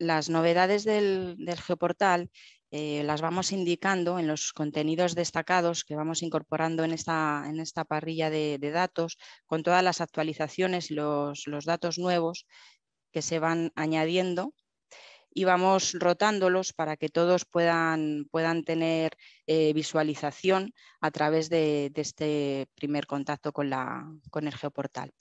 las novedades del, geoportal eh, las vamos indicando en los contenidos destacados que vamos incorporando en esta, en esta parrilla de, datos, con todas las actualizaciones y los, datos nuevos que se van añadiendo y vamos rotándolos para que todos puedan, puedan tener eh, visualización a través de, de este primer contacto con, la, con el geoportal.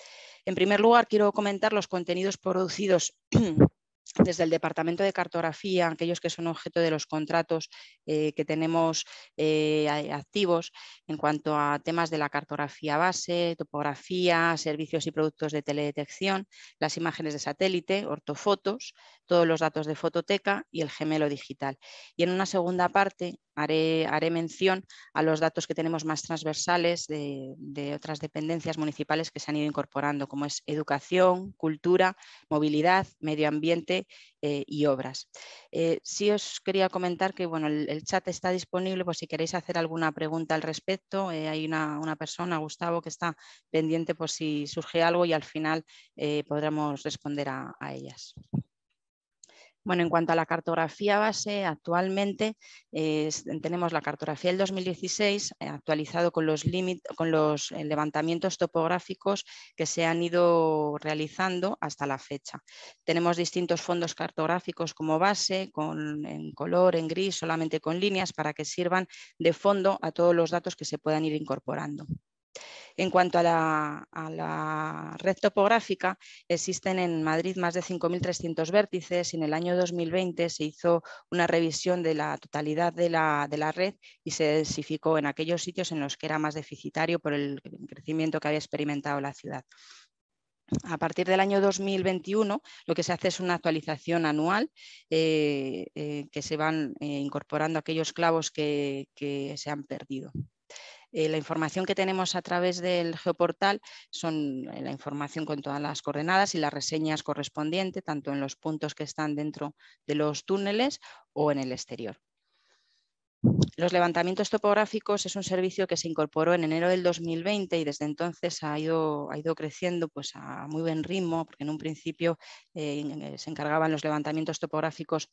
En primer lugar, quiero comentar los contenidos producidos desde el Departamento de Cartografía, aquellos que son objeto de los contratos eh, que tenemos eh, activos en cuanto a temas de la cartografía base, topografía, servicios y productos de teledetección, las imágenes de satélite, ortofotos, todos los datos de fototeca y el gemelo digital. Y en una segunda parte haré, mención a los datos que tenemos más transversales de, otras dependencias municipales que se han ido incorporando, como es educación, cultura, movilidad, medio ambiente eh, y obras. Eh, sí os quería comentar que bueno, el, chat está disponible por pues si queréis hacer alguna pregunta al respecto. Eh, hay una, persona, Gustavo, que está pendiente por si surge algo y al final eh, podremos responder a ellas. Bueno, en cuanto a la cartografía base, actualmente tenemos la cartografía del 2016 actualizada eh, actualizado con los, con los eh, levantamientos topográficos que se han ido realizando hasta la fecha. Tenemos distintos fondos cartográficos como base, en color, en gris, solamente con líneas, para que sirvan de fondo a todos los datos que se puedan ir incorporando. En cuanto a la, red topográfica, existen en Madrid más de 5.300 vértices y en el año 2020 se hizo una revisión de la totalidad de la, red y se densificó en aquellos sitios en los que era más deficitario por el crecimiento que había experimentado la ciudad. A partir del año 2021, lo que se hace es una actualización anual eh, eh, que se van eh, incorporando aquellos clavos que se han perdido. Eh, la información que tenemos a través del geoportal son eh, la información con todas las coordenadas y las reseñas correspondientes, tanto en los puntos que están dentro de los túneles o en el exterior. Los levantamientos topográficos es un servicio que se incorporó en enero del 2020 y desde entonces ha ido, creciendo pues a muy buen ritmo, porque en un principio eh, se encargaban los levantamientos topográficos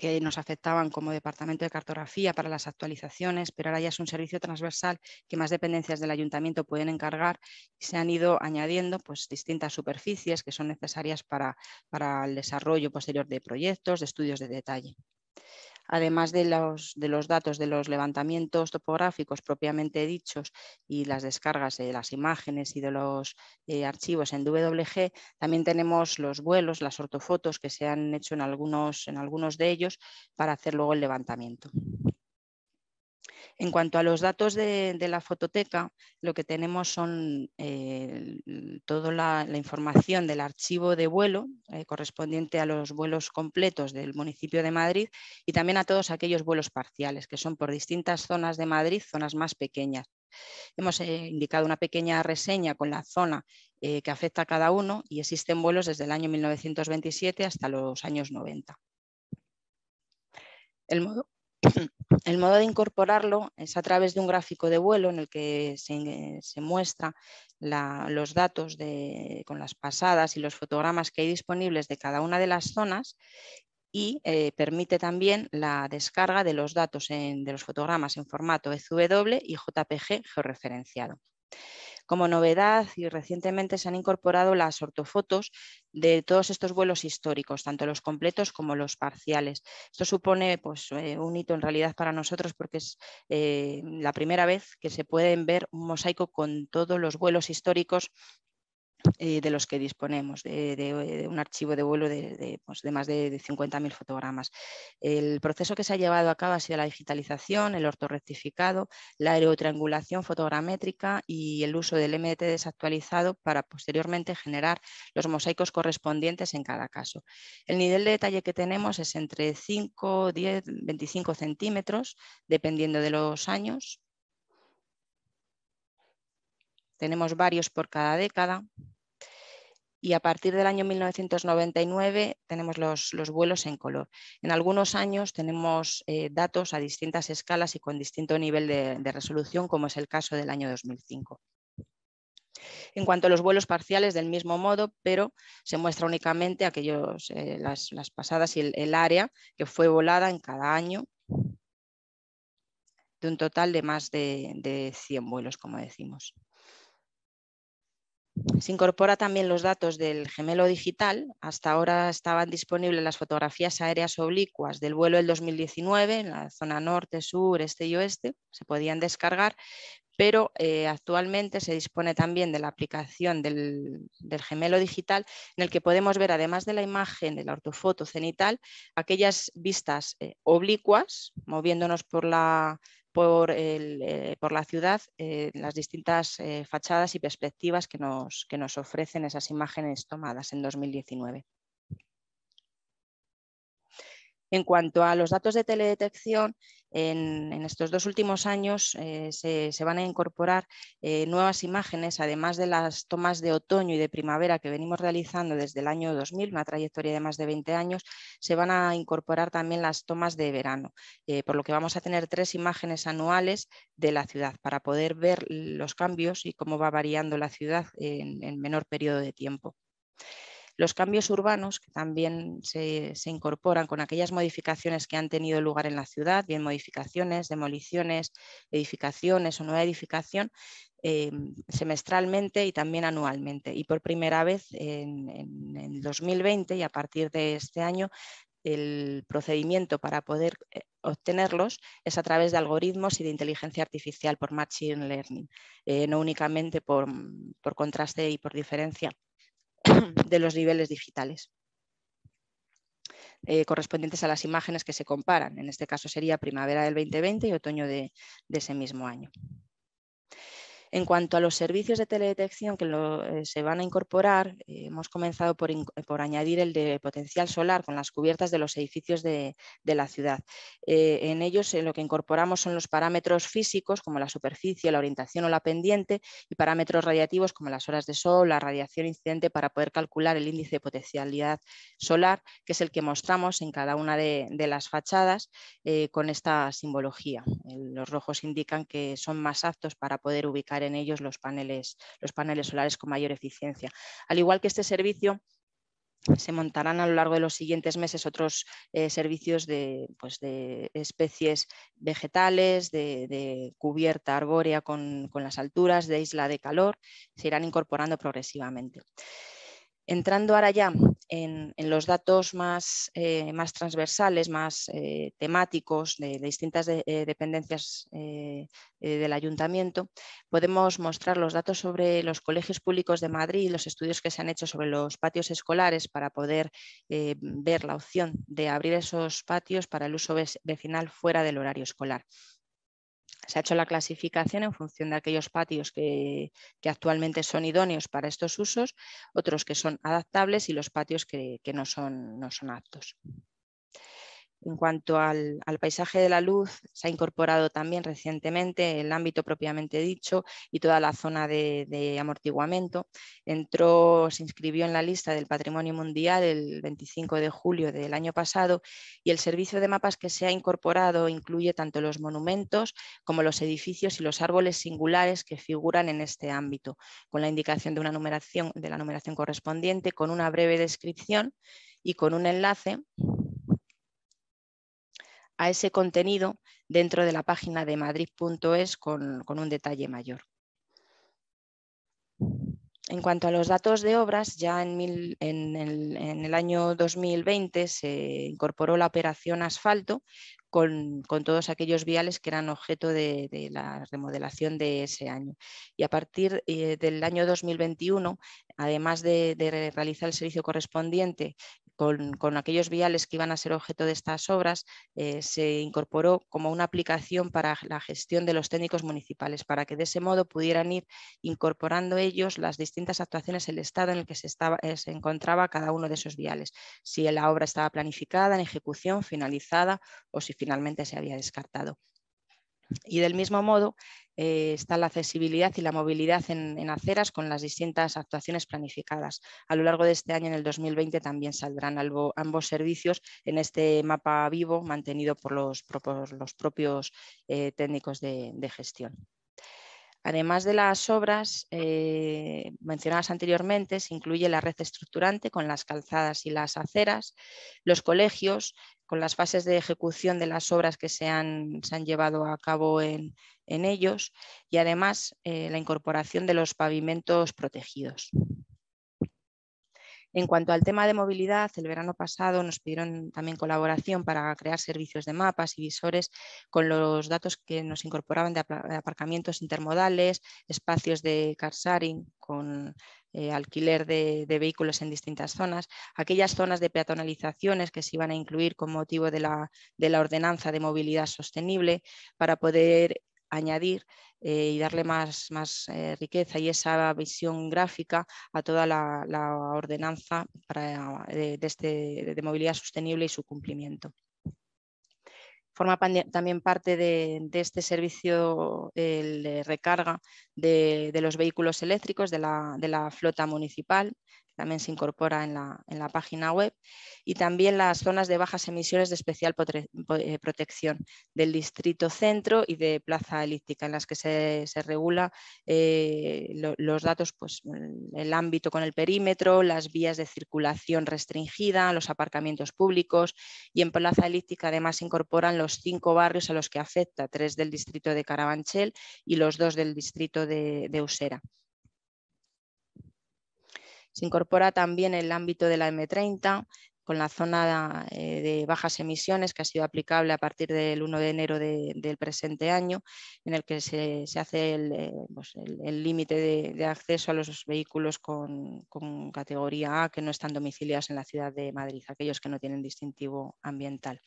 que nos afectaban como departamento de cartografía para las actualizaciones, pero ahora ya es un servicio transversal que más dependencias del ayuntamiento pueden encargar y se han ido añadiendo pues, distintas superficies que son necesarias para el desarrollo posterior de proyectos, de estudios de detalle además de los, datos de los levantamientos topográficos propiamente dichos y las descargas de las imágenes y de los eh, archivos en WG, también tenemos los vuelos, las ortofotos que se han hecho algunos, en algunos de ellos para hacer luego el levantamiento. En cuanto a los datos de, la fototeca, lo que tenemos son eh, toda la, información del archivo de vuelo eh, correspondiente a los vuelos completos del municipio de Madrid y también a todos aquellos vuelos parciales, que son por distintas zonas de Madrid, zonas más pequeñas. Hemos eh, indicado una pequeña reseña con la zona que afecta a cada uno y existen vuelos desde el año 1927 hasta los años 90. El modo, El modo de incorporarlo es a través de un gráfico de vuelo en el que se, muestran eh, muestra los datos con las pasadas y los fotogramas que hay disponibles de cada una de las zonas y eh, permite también la descarga de los datos de los fotogramas en formato SW y JPG georreferenciado. Como novedad, y recientemente se han incorporado las ortofotos de todos estos vuelos históricos, tanto los completos como los parciales. Esto supone pues, eh, un hito en realidad para nosotros porque es eh, la primera vez que se pueden ver un mosaico con todos los vuelos históricos eh, de los que disponemos, eh, de, un archivo de vuelo de, de pues, más de, 50.000 fotogramas. El proceso que se ha llevado a cabo ha sido la digitalización, el ortorrectificado, la aerotriangulación fotogramétrica y el uso del MDT desactualizado para posteriormente generar los mosaicos correspondientes en cada caso. El nivel de detalle que tenemos es entre 5, 10, 25 centímetros, dependiendo de los años, tenemos varios por cada década, y a partir del año 1999 tenemos los, vuelos en color. En algunos años tenemos eh, datos a distintas escalas y con distinto nivel de, resolución, como es el caso del año 2005. En cuanto a los vuelos parciales, del mismo modo, pero se muestra únicamente aquellos, eh, las, pasadas y el, área que fue volada en cada año de un total de más de 100 vuelos, como decimos. Se incorpora también los datos del gemelo digital. Hasta ahora estaban disponibles las fotografías aéreas oblicuas del vuelo del 2019 en la zona norte, sur, este y oeste. Se podían descargar, pero eh, actualmente se dispone también de la aplicación del, gemelo digital en el que podemos ver, además de la imagen de la ortofoto cenital, aquellas vistas eh, oblicuas, moviéndonos por la eh, por, la ciudad eh, las distintas eh, fachadas y perspectivas que nos ofrecen esas imágenes tomadas en 2019. En cuanto a los datos de teledetección, en, estos dos últimos años eh, se, van a incorporar eh, nuevas imágenes, además de las tomas de otoño y de primavera que venimos realizando desde el año 2000, una trayectoria de más de 20 años, se van a incorporar también las tomas de verano, eh, por lo que vamos a tener tres imágenes anuales de la ciudad para poder ver los cambios y cómo va variando la ciudad en, en menor periodo de tiempo. Los cambios urbanos, que también se, incorporan con aquellas modificaciones que han tenido lugar en la ciudad, bien modificaciones, demoliciones, edificaciones o nueva edificación, eh, semestralmente y también anualmente. Y por primera vez en, 2020 y a partir de este año, el procedimiento para poder eh, obtenerlos es a través de algoritmos y de inteligencia artificial por Machine Learning, eh, no únicamente por contraste y por diferencia de los niveles digitales. Eh, correspondientes a las imágenes que se comparan. En este caso sería primavera del 2020 y otoño de ese mismo año. En cuanto a los servicios de teledetección que eh, se van a incorporar, eh, hemos comenzado por, añadir el de potencial solar con las cubiertas de los edificios de, la ciudad. Eh, en ellos lo que incorporamos son los parámetros físicos como la superficie, la orientación o la pendiente y parámetros radiativos como las horas de sol, la radiación incidente para poder calcular el índice de potencialidad solar, que es el que mostramos en cada una de, de las fachadas con esta simbología. Los rojos indican que son más aptos para poder ubicar en ellos los paneles, los paneles solares con mayor eficiencia. Al igual que este servicio, se montarán a lo largo de los siguientes meses otros eh, servicios pues, de, especies vegetales, de, cubierta arbórea con, con, las alturas, de isla de calor, se irán incorporando progresivamente. Entrando ahora ya en, los datos más, eh, transversales, más eh, temáticos de, distintas eh, dependencias del ayuntamiento, podemos mostrar los datos sobre los colegios públicos de Madrid, y los estudios que se han hecho sobre los patios escolares para poder ver la opción de abrir esos patios para el uso vecinal fuera del horario escolar se ha hecho la clasificación en función de aquellos patios que, actualmente son idóneos para estos usos, otros que son adaptables y los patios que, no, son, no son aptos. En cuanto al, paisaje de la luz, se ha incorporado también recientemente el ámbito propiamente dicho y toda la zona de, de, amortiguamiento. Entró, se inscribió en la lista del Patrimonio Mundial el 25 de julio del año pasado y el servicio de mapas que se ha incorporado incluye tanto los monumentos como los edificios y los árboles singulares que figuran en este ámbito, con la indicación de una numeración, de la numeración correspondiente, con una breve descripción y con un enlace a ese contenido dentro de la página de madrid.es con, con un detalle mayor. En cuanto a los datos de obras, ya en, en, en, el, año 2020 se incorporó la operación asfalto con, todos aquellos viales que eran objeto de, la remodelación de ese año. Y a partir eh, del año 2021, además de, realizar el servicio correspondiente con, aquellos viales que iban a ser objeto de estas obras, eh, se incorporó como una aplicación para la gestión de los técnicos municipales, para que de ese modo pudieran ir incorporando ellos las distintas actuaciones, el estado en el que se, estaba, eh, se encontraba cada uno de esos viales, si la obra estaba planificada, en ejecución, finalizada o si finalmente se había descartado. Y del mismo modo eh, está la accesibilidad y la movilidad en, aceras con las distintas actuaciones planificadas. A lo largo de este año, en el 2020, también saldrán ambos servicios en este mapa vivo mantenido por los, propios eh, técnicos de, gestión. Además de las obras eh, mencionadas anteriormente, se incluye la red estructurante con las calzadas y las aceras, los colegios, con las fases de ejecución de las obras que se han, llevado a cabo en, ellos y además eh, la incorporación de los pavimentos protegidos. En cuanto al tema de movilidad, el verano pasado nos pidieron también colaboración para crear servicios de mapas y visores con los datos que nos incorporaban de aparcamientos intermodales, espacios de carsharing, con eh, alquiler de, vehículos en distintas zonas, aquellas zonas de peatonalizaciones que se iban a incluir con motivo de la ordenanza de movilidad sostenible para poder añadir eh, y darle más, más eh, riqueza y esa visión gráfica a toda la, ordenanza este, de, movilidad sostenible y su cumplimiento forma también parte de, este servicio el recarga de, los vehículos eléctricos de la, de la, flota municipal, también se incorpora en la, página web, y también las zonas de bajas emisiones de especial eh, protección del distrito centro y de plaza elíptica, en las que se, regula eh, los datos, pues el ámbito con el perímetro, las vías de circulación restringida, los aparcamientos públicos, y en plaza elíptica además se incorporan los cinco barrios a los que afecta, tres del distrito de Carabanchel y los dos del distrito de, de Usera. Se incorpora también el ámbito de la M30 con la zona eh, de bajas emisiones que ha sido aplicable a partir del 1 de enero del presente año, en el que se, hace el eh, pues límite de, acceso a los vehículos con categoría A que no están domiciliados en la ciudad de Madrid, aquellos que no tienen distintivo ambiental.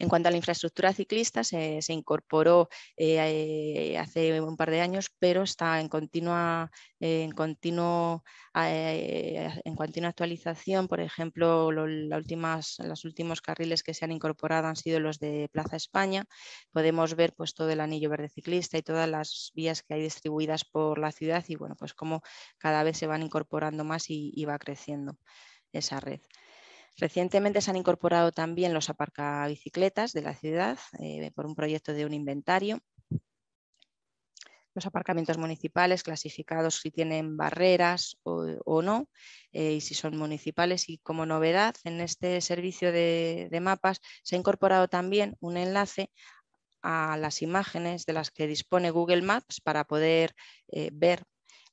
En cuanto a la infraestructura ciclista, se, incorporó eh, hace un par de años, pero está en continua, eh, actualización. Por ejemplo, los últimos carriles que se han incorporado han sido los de Plaza España. Podemos ver pues, todo el anillo verde ciclista y todas las vías que hay distribuidas por la ciudad y bueno, pues cómo cada vez se van incorporando más y va creciendo esa red. Recientemente se han incorporado también los aparcabicicletas de la ciudad eh, por un proyecto de un inventario. Los aparcamientos municipales clasificados si tienen barreras o, no eh, y si son municipales. Y como novedad en este servicio de, mapas se ha incorporado también un enlace a las imágenes de las que dispone Google Maps para poder eh, ver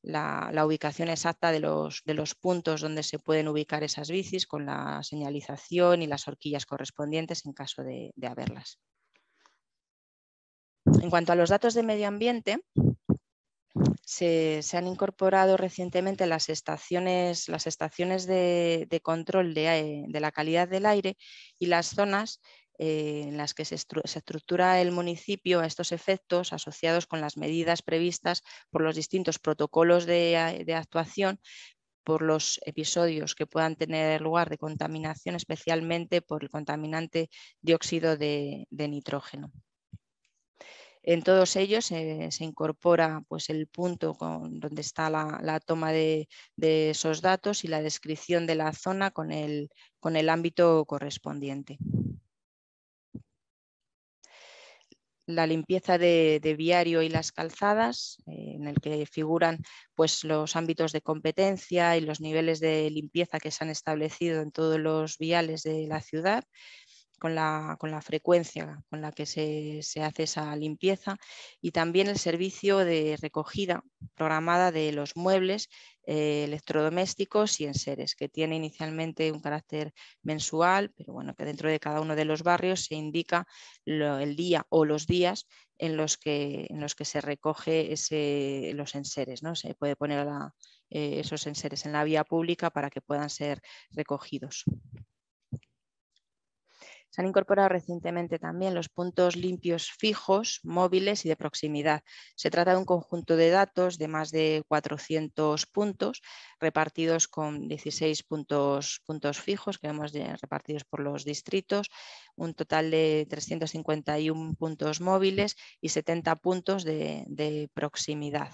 la, ubicación exacta de los, puntos donde se pueden ubicar esas bicis con la señalización y las horquillas correspondientes en caso de, haberlas. En cuanto a los datos de medio ambiente, se, han incorporado recientemente las estaciones, las estaciones de, control de, eh, de, la calidad del aire y las zonas eh, en las que se, estructura el municipio a estos efectos asociados con las medidas previstas por los distintos protocolos de, actuación por los episodios que puedan tener lugar de contaminación, especialmente por el contaminante dióxido de, nitrógeno. En todos ellos se incorpora pues, el punto donde está la, toma de, esos datos y la descripción de la zona con el ámbito correspondiente. la limpieza de, viario y las calzadas, eh, en el que figuran pues, los ámbitos de competencia y los niveles de limpieza que se han establecido en todos los viales de la ciudad, con la, frecuencia con la que se, hace esa limpieza y también el servicio de recogida programada de los muebles eh, electrodomésticos y enseres, que tiene inicialmente un carácter mensual, pero bueno, que dentro de cada uno de los barrios se indica el día o los días en los que, en los que se recoge los enseres, Se puede poner eh, esos enseres en la vía pública para que puedan ser recogidos. Se han incorporado recientemente también los puntos limpios fijos, móviles y de proximidad. Se trata de un conjunto de datos de más de 400 puntos repartidos con 16 puntos, puntos fijos que hemos repartidos por los distritos, un total de 351 puntos móviles y 70 puntos de proximidad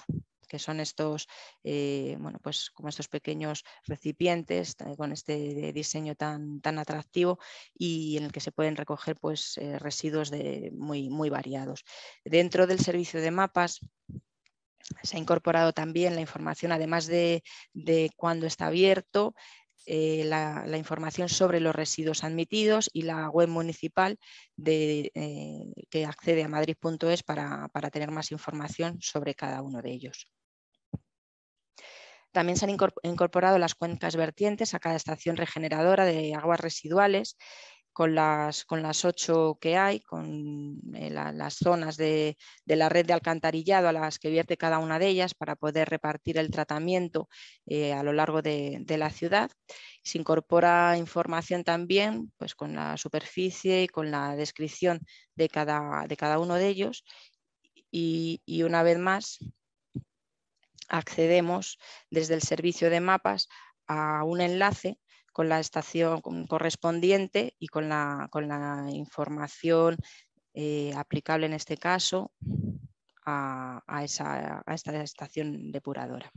que son estos, eh, bueno, pues como estos pequeños recipientes eh, con este diseño tan, atractivo y en el que se pueden recoger pues, eh, residuos muy, variados. Dentro del servicio de mapas, se ha incorporado también la información, además de, de cuándo está abierto, la, información sobre los residuos admitidos y la web municipal que accede a madrid.es para tener más información sobre cada uno de ellos. También se han incorporado las cuencas vertientes a cada estación regeneradora de aguas residuales, con las, con las ocho que hay, con eh, las zonas de, la red de alcantarillado a las que vierte cada una de ellas para poder repartir el tratamiento eh, a lo largo de, la ciudad. Se incorpora información también pues, con la superficie y con la descripción de cada, de cada uno de ellos. y una vez más, accedemos desde el servicio de mapas a un enlace con la estación correspondiente y con la, información eh, aplicable en este caso a esta estación depuradora.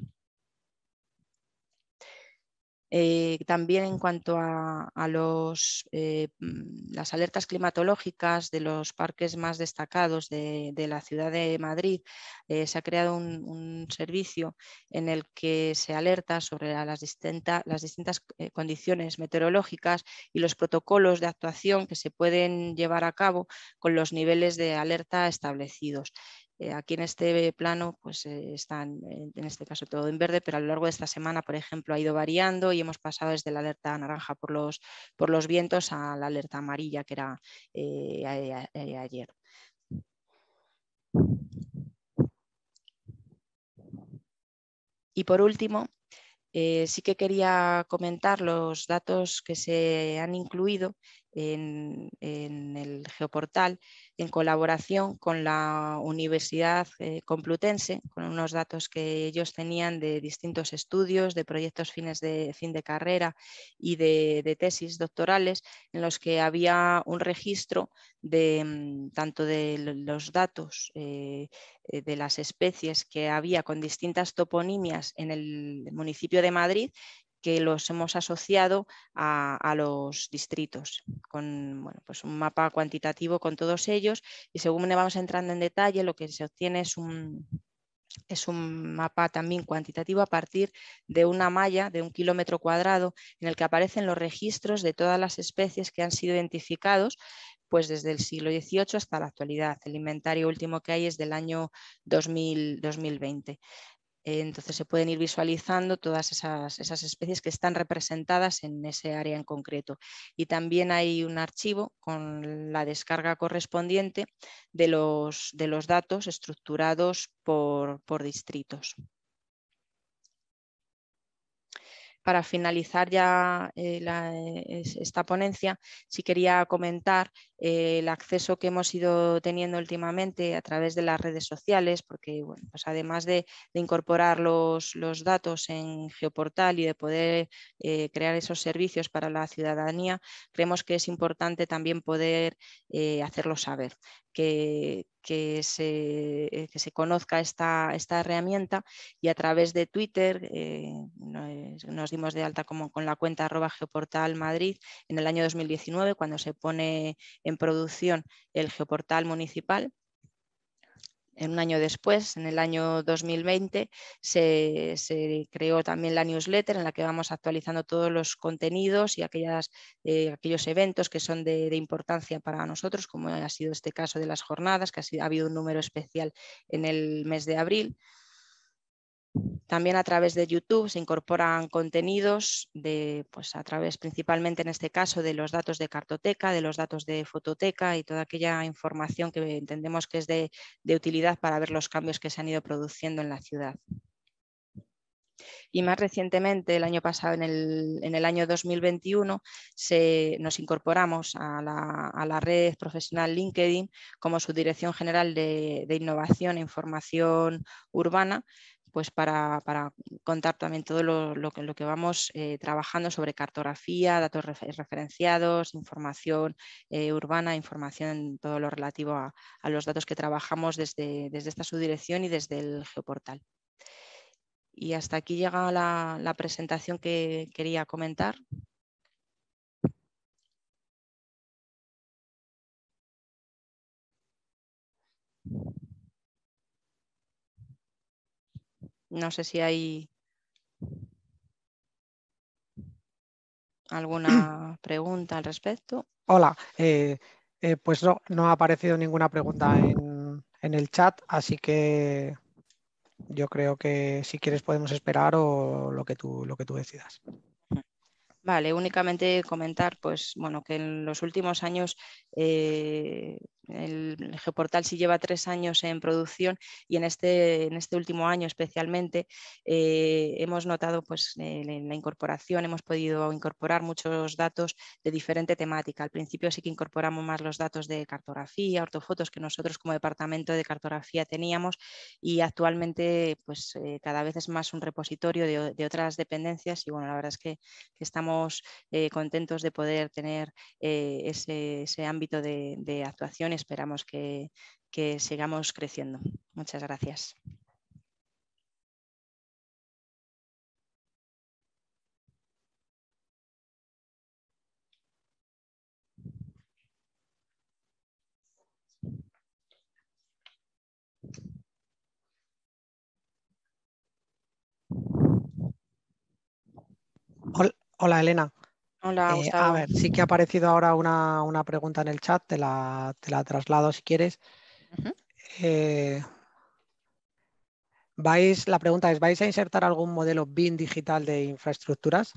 Eh, también en cuanto a, eh, mm, las alertas climatológicas de los parques más destacados de, la ciudad de Madrid, eh, se ha creado un, servicio en el que se alerta sobre las distintas condiciones meteorológicas y los protocolos de actuación que se pueden llevar a cabo con los niveles de alerta establecidos. Eh, aquí en este plano pues, eh, están, eh, en este caso, todo en verde, pero a lo largo de esta semana, por ejemplo, ha ido variando y hemos pasado desde la alerta naranja por los, vientos a la alerta amarilla que era ayer. Y por último, sí que quería comentar los datos que se han incluido en, en el geoportal en colaboración con la Universidad eh, Complutense, con unos datos que ellos tenían de distintos estudios, de proyectos fines de, fin de carrera y de, tesis doctorales, en los que había un registro de mm, tanto de los datos eh, eh, de las especies que había con distintas toponimias en el municipio de Madrid que los hemos asociado a, los distritos, con pues un mapa cuantitativo con todos ellos y según vamos entrando en detalle lo que se obtiene es un, es un mapa también cuantitativo a partir de una malla de un kilómetro cuadrado en el que aparecen los registros de todas las especies que han sido identificados pues desde el siglo XVIII hasta la actualidad. El inventario último que hay es del año 2020. Eh, entonces se pueden ir visualizando todas esas, especies que están representadas en ese área en concreto. Y también hay un archivo con la descarga correspondiente de los, datos estructurados por distritos. para finalizar ya eh, eh, esta ponencia, sí quería comentar eh, el acceso que hemos ido teniendo últimamente a través de las redes sociales, porque bueno, pues además de, incorporar los, datos en Geoportal y de poder crear esos servicios para la ciudadanía, creemos que es importante también poder hacerlo saber. Que, eh, que se, conozca esta, esta, herramienta y a través de Twitter eh, nos dimos de alta como con la cuenta arroba geoportal Madrid en el año 2019 cuando se pone en producción el geoportal municipal un año después, en el año 2020, se, se, creó también la newsletter en la que vamos actualizando todos los contenidos y eh, aquellos eventos que son de, importancia para nosotros, como ha sido este caso de las jornadas, que ha, ha habido un número especial en el mes de abril. También a través de YouTube se incorporan contenidos pues a través principalmente en este caso de los datos de cartoteca, de los datos de fototeca y toda aquella información que entendemos que es de, utilidad para ver los cambios que se han ido produciendo en la ciudad. Y más recientemente, el año pasado, en el, año 2021, se, nos incorporamos a la, red profesional LinkedIn como dirección general de innovación e información urbana pues, para, contar también todo lo, que, vamos eh, trabajando sobre cartografía, datos referenciados, información eh, urbana, información, en todo lo relativo a, los datos que trabajamos desde, esta subdirección y desde el geoportal. Y hasta aquí llega la presentación que quería comentar. No sé si hay alguna pregunta al respecto. Hola, eh, eh, pues no, ha aparecido ninguna pregunta en, el chat, así que yo creo que si quieres podemos esperar o lo que tú, lo que tú decidas. Vale, únicamente comentar, pues bueno, que en los últimos años eh, el Geoportal sí lleva tres años en producción y en este, en este último año especialmente eh, hemos notado pues, en la incorporación, hemos podido incorporar muchos datos de diferente temática. Al principio sí que incorporamos más los datos de cartografía, ortofotos que nosotros como departamento de cartografía teníamos y actualmente pues, eh, cada vez es más un repositorio de, otras dependencias y bueno, la verdad es que, estamos eh, contentos de poder tener ese, ámbito de, actuaciones esperamos que, sigamos creciendo. Muchas gracias. Hola, Elena. Eh, a ver, sí que ha aparecido ahora una, pregunta en el chat, te la, traslado si quieres. Eh, ¿vais, la pregunta es, ¿vais a insertar algún modelo BIM digital de infraestructuras?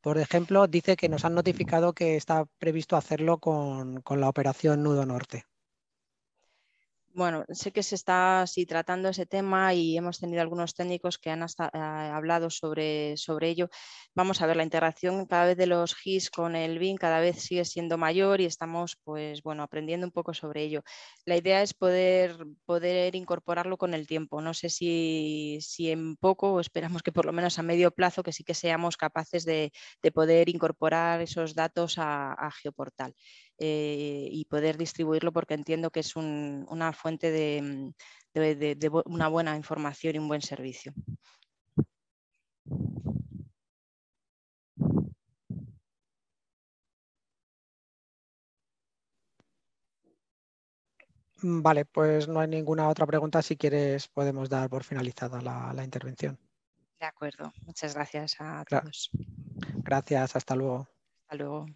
Por ejemplo, dice que nos han notificado que está previsto hacerlo con la operación Nudo Norte bueno, sé que se está tratando ese tema y hemos tenido algunos técnicos que han eh, hablado sobre, ello. Vamos a ver, la interacción cada vez de los GIS con el bin, cada vez sigue siendo mayor y estamos pues, bueno, aprendiendo un poco sobre ello. La idea es poder, incorporarlo con el tiempo. No sé si, en poco, o esperamos que por lo menos a medio plazo, que sí que seamos capaces de, poder incorporar esos datos a Geoportal. Eh, y poder distribuirlo porque entiendo que es una fuente de, mm, una buena información y un buen servicio. Mm, vale, pues no hay ninguna otra pregunta. Si quieres, podemos dar por finalizada la, la intervención. De acuerdo. Muchas gracias a todos. Gracias. Hasta luego. Hasta luego.